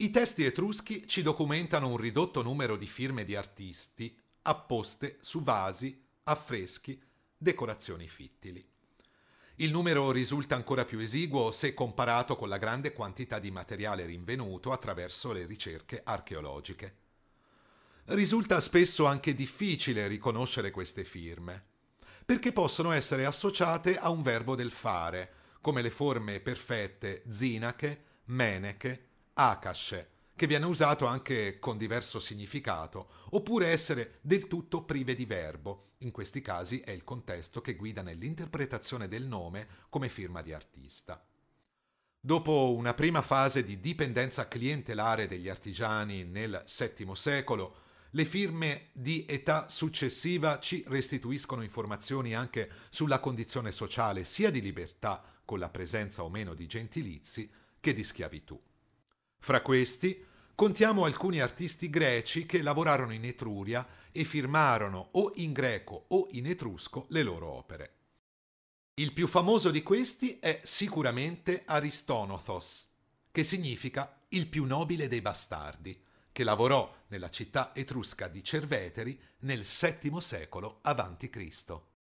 I testi etruschi ci documentano un ridotto numero di firme di artisti apposte su vasi, affreschi, decorazioni fittili. Il numero risulta ancora più esiguo se comparato con la grande quantità di materiale rinvenuto attraverso le ricerche archeologiche. Risulta spesso anche difficile riconoscere queste firme, perché possono essere associate a un verbo del fare, come le forme perfette zinache, meneche Akash, che viene usato anche con diverso significato, oppure essere del tutto prive di verbo. In questi casi è il contesto che guida nell'interpretazione del nome come firma di artista. Dopo una prima fase di dipendenza clientelare degli artigiani nel VII secolo, le firme di età successiva ci restituiscono informazioni anche sulla condizione sociale sia di libertà, con la presenza o meno di gentilizi, che di schiavitù. Fra questi contiamo alcuni artisti greci che lavorarono in Etruria e firmarono o in greco o in etrusco le loro opere. Il più famoso di questi è sicuramente Aristonothos, che significa il più nobile dei bastardi, che lavorò nella città etrusca di Cerveteri nel VII secolo a.C.